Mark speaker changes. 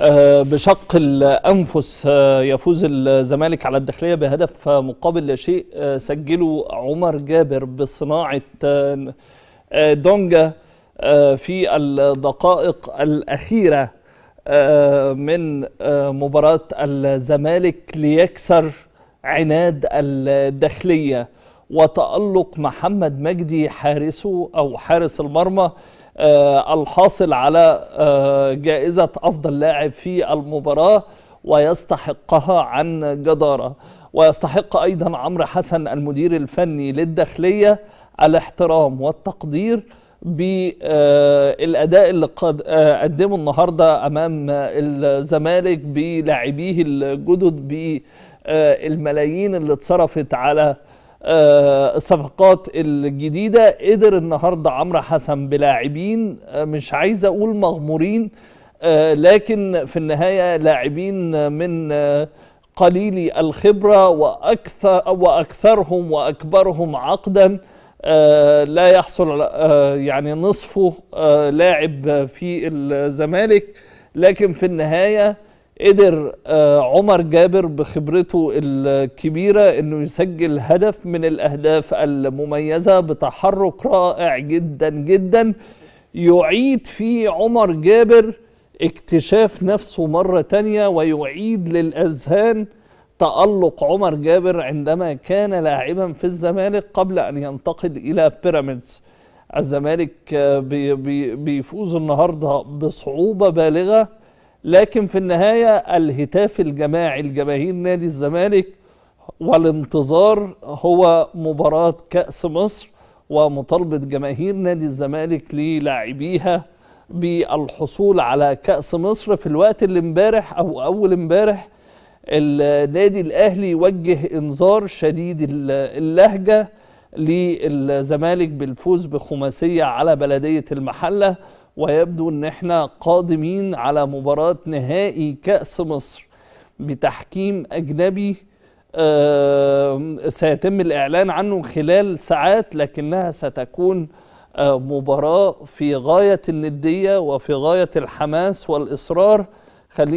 Speaker 1: آه، بشق الأنفس آه، يفوز الزمالك على الداخلية بهدف مقابل لا شيء آه، سجله عمر جابر بصناعة دونجا في الدقائق الأخيرة من مباراة الزمالك ليكسر عناد الداخلية وتألق محمد مجدي حارسه أو حارس المرمى آه، الحاصل على آه، جائزة أفضل لاعب في المباراة ويستحقها عن جدارة ويستحق أيضا عمرو حسن المدير الفني للداخلية الاحترام والتقدير بالاداء آه، اللي قد قدمه النهارده امام الزمالك بلاعبيه الجدد بالملايين اللي اتصرفت على آه، الصفقات الجديدة قدر النهاردة عمرو حسن بلاعبين آه، مش عايز أقول مغمورين آه، لكن في النهاية لاعبين من قليلي الخبرة وأكثر وأكثرهم وأكبرهم عقدا لا يحصل يعني نصفه لاعب في الزمالك لكن في النهايه قدر آه، عمر جابر بخبرته الكبيرة أنه يسجل هدف من الأهداف المميزة بتحرك رائع جدا جدا يعيد فيه عمر جابر اكتشاف نفسه مرة تانية ويعيد للأذهان تألق عمر جابر عندما كان لاعبا في الزمالك قبل أن ينتقل إلى بيراميدز الزمالك آه، بيفوز النهاردة بصعوبة بالغة لكن في النهاية الهتاف الجماعي لجماهير نادي الزمالك والانتظار هو مباراة كأس مصر ومطالبة جماهير نادي الزمالك للاعبيها بالحصول على كأس مصر في الوقت اللي امبارح أو أول امبارح النادي الأهلي يوجه إنذار شديد اللهجة للزمالك بالفوز بخماسية على بلدية المحلة ويبدو ان احنا قادمين على مباراة نهائي كأس مصر بتحكيم أجنبي آه، سيتم الإعلان عنه خلال ساعات لكنها ستكون آه، مباراة في غاية الندية وفي غاية الحماس والإصرار خلينا